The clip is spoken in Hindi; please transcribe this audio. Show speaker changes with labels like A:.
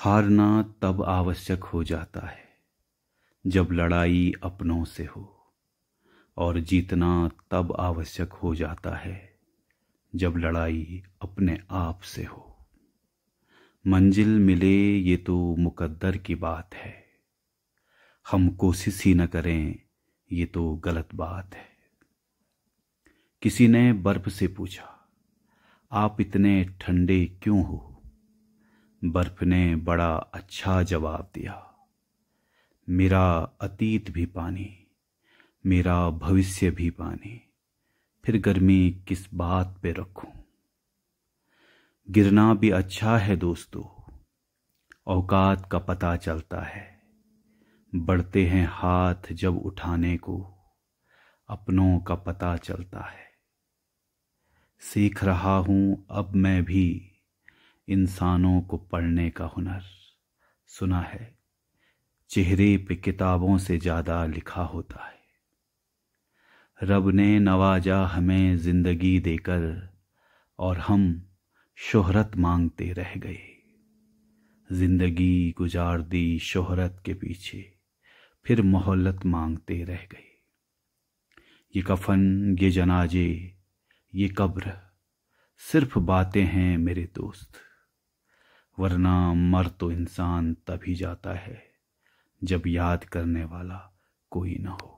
A: हारना तब आवश्यक हो जाता है जब लड़ाई अपनों से हो और जीतना तब आवश्यक हो जाता है जब लड़ाई अपने आप से हो मंजिल मिले ये तो मुकद्दर की बात है हम कोशिश ही न करें ये तो गलत बात है किसी ने बर्फ से पूछा आप इतने ठंडे क्यों हो बर्फ ने बड़ा अच्छा जवाब दिया मेरा अतीत भी पानी मेरा भविष्य भी पानी फिर गर्मी किस बात पे रखूं गिरना भी अच्छा है दोस्तों औकात का पता चलता है बढ़ते हैं हाथ जब उठाने को अपनों का पता चलता है सीख रहा हूं अब मैं भी इंसानों को पढ़ने का हुनर सुना है चेहरे पे किताबों से ज़्यादा लिखा होता है रब ने नवाजा हमें जिंदगी देकर और हम शोहरत मांगते रह गए जिंदगी गुजार दी शोहरत के पीछे फिर मोहलत मांगते रह गए ये कफन ये जनाजे ये कब्र सिर्फ बातें हैं मेरे दोस्त वरना मर तो इंसान तभी जाता है जब याद करने वाला कोई ना हो